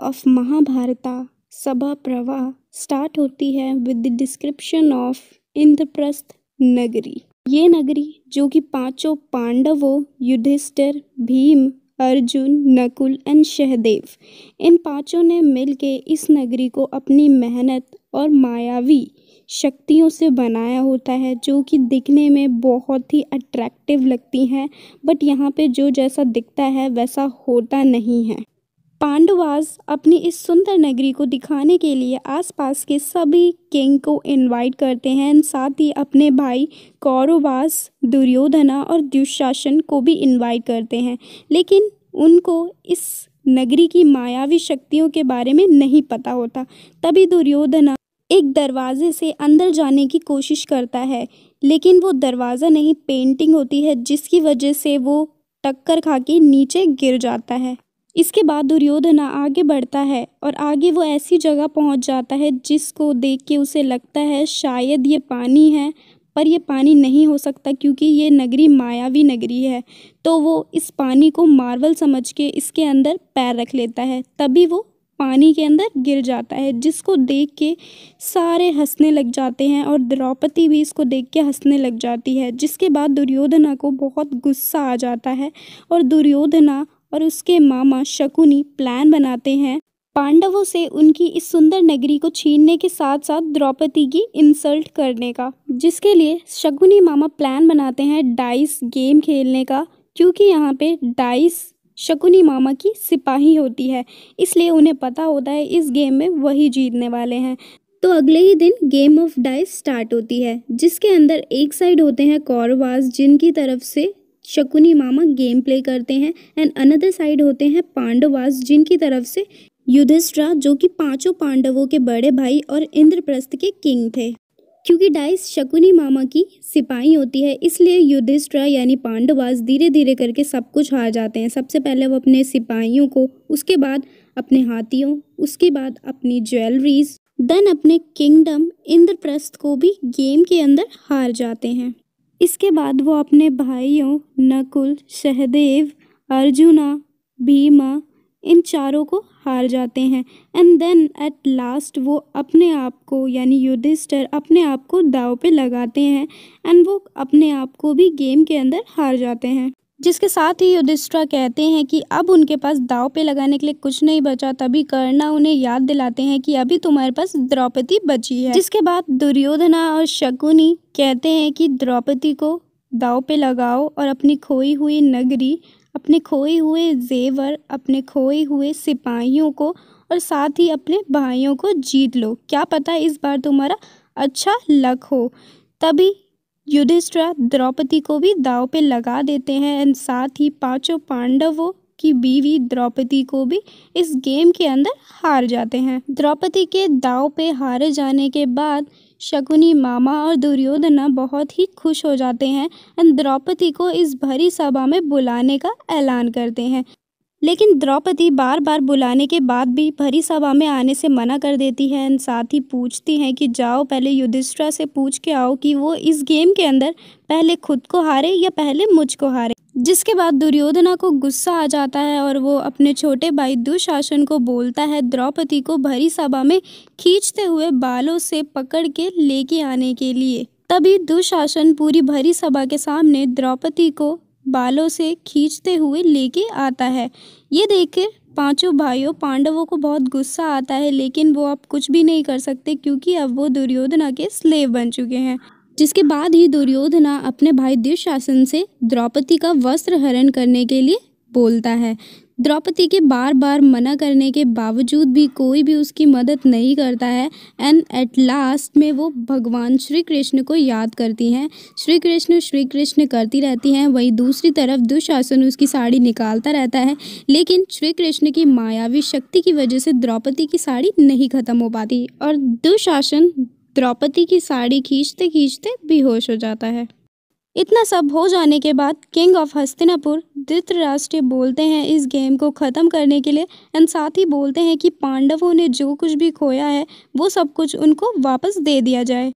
of महाभारता सभा प्रवाह start होती है with the description of Indraprastha नगरी ये नगरी जो कि पांचों पांडवों युधिष्ठिर भीम अर्जुन नकुल एंड सहदेव इन पांचों ने मिलके इस नगरी को अपनी मेहनत और मायावी शक्तियों से बनाया होता है जो कि दिखने में बहुत ही अट्रैक्टिव लगती हैं बट यहाँ पे जो जैसा दिखता है वैसा होता नहीं है पांडवास अपनी इस सुंदर नगरी को दिखाने के लिए आसपास के सभी किंग को इनवाइट करते हैं साथ ही अपने भाई कौरवास दुर्योधना और दुशासन को भी इनवाइट करते हैं लेकिन उनको इस नगरी की मायावी शक्तियों के बारे में नहीं पता होता तभी दुर्योधना एक दरवाजे से अंदर जाने की कोशिश करता है लेकिन वो दरवाज़ा नहीं पेंटिंग होती है जिसकी वजह से वो टक्कर खा के नीचे गिर जाता है इसके बाद दुर्योधन आगे बढ़ता है और आगे वो ऐसी जगह पहुंच जाता है जिसको देख के उसे लगता है शायद ये पानी है पर ये पानी नहीं हो सकता क्योंकि ये नगरी मायावी नगरी है तो वो इस पानी को मार्वल समझ के इसके अंदर पैर रख लेता है तभी वो पानी के अंदर गिर जाता है जिसको देख के सारे हंसने लग जाते हैं और द्रौपदी भी इसको देख के हंसने लग जाती है जिसके बाद दुर्योधना को बहुत गुस्सा आ जाता है और दुर्योधना और उसके मामा शकुनी प्लान बनाते हैं पांडवों से उनकी इस सुंदर नगरी को छीनने के साथ साथ द्रौपदी की इंसल्ट करने का जिसके लिए शकुनी मामा प्लान बनाते हैं डाइस गेम खेलने का क्योंकि यहाँ पे डाइस शकुनी मामा की सिपाही होती है इसलिए उन्हें पता होता है इस गेम में वही जीतने वाले हैं तो अगले ही दिन गेम ऑफ डाइस स्टार्ट होती है जिसके अंदर एक साइड होते हैं कौरवास जिनकी तरफ से शकुनी मामा गेम प्ले करते हैं एंड अनदर साइड होते हैं पांडवास जिनकी तरफ से युधिष्ठरा जो कि पांचों पांडवों के बड़े भाई और इंद्रप्रस्थ के किंग थे क्योंकि डाइस शकुनी मामा की सिपाही होती है इसलिए युधिष्ठरा यानी पांडवास धीरे धीरे करके सब कुछ हार जाते हैं सबसे पहले वो अपने सिपाहियों को उसके बाद अपने हाथियों उसके बाद अपनी ज्वेलरीज देन अपने किंगडम इंद्रप्रस्थ को भी गेम के अंदर हार जाते हैं इसके बाद वो अपने भाइयों नकुल सहदेव अर्जुना भीमा इन चारों को हार जाते हैं एंड देन एट लास्ट वो अपने आप को यानी युधिष्ठर अपने आप को दाव पे लगाते हैं एंड वो अपने आप को भी गेम के अंदर हार जाते हैं जिसके साथ ही युधिष्ठरा कहते हैं कि अब उनके पास दाव पे लगाने के लिए कुछ नहीं बचा तभी करना उन्हें याद दिलाते हैं कि अभी तुम्हारे पास द्रौपदी बची है जिसके बाद दुर्योधना और शकुनी कहते हैं कि द्रौपदी को दाव पे लगाओ और अपनी खोई हुई नगरी अपने खोए हुए जेवर अपने खोए हुए सिपाहियों को और साथ ही अपने भाइयों को जीत लो क्या पता इस बार तुम्हारा अच्छा लक हो तभी युधिष्ठिर द्रौपदी को भी दाव पे लगा देते हैं एंड साथ ही पांचों पांडवों की बीवी द्रौपदी को भी इस गेम के अंदर हार जाते हैं द्रौपदी के दाव पे हारे जाने के बाद शकुनी मामा और दुर्योधना बहुत ही खुश हो जाते हैं एंड द्रौपदी को इस भरी सभा में बुलाने का ऐलान करते हैं लेकिन द्रौपदी बार बार बुलाने के बाद भी भरी सभा में आने से मना कर देती है साथ ही पूछती हैं कि जाओ पहले युधिष्ठा से पूछ के आओ कि वो इस गेम के अंदर पहले खुद को हारे या पहले मुझको हारे जिसके बाद दुर्योधना को गुस्सा आ जाता है और वो अपने छोटे भाई दुशासन को बोलता है द्रौपदी को भरी सभा में खींचते हुए बालों से पकड़ के लेके आने के लिए तभी दुशासन पूरी भरी सभा के सामने द्रौपदी को बालों से खींचते हुए लेके आता है ये देख कर पांचों भाइयों पांडवों को बहुत गुस्सा आता है लेकिन वो अब कुछ भी नहीं कर सकते क्योंकि अब वो दुर्योधना के स्लेव बन चुके हैं जिसके बाद ही दुर्योधना अपने भाई दुशासन से द्रौपदी का वस्त्र हरण करने के लिए बोलता है द्रौपदी के बार बार मना करने के बावजूद भी कोई भी उसकी मदद नहीं करता है एंड एट लास्ट में वो भगवान श्री कृष्ण को याद करती हैं श्री कृष्ण श्री कृष्ण करती रहती हैं वहीं दूसरी तरफ दुशासन उसकी साड़ी निकालता रहता है लेकिन श्री कृष्ण की मायावी शक्ति की वजह से द्रौपदी की साड़ी नहीं ख़त्म हो पाती और दुशासन द्रौपदी की साड़ी खींचते खींचते बेहोश हो जाता है इतना सब हो जाने के बाद किंग ऑफ हस्तिनापुर धृतराष्ट्र बोलते हैं इस गेम को ख़त्म करने के लिए एंड साथ ही बोलते हैं कि पांडवों ने जो कुछ भी खोया है वो सब कुछ उनको वापस दे दिया जाए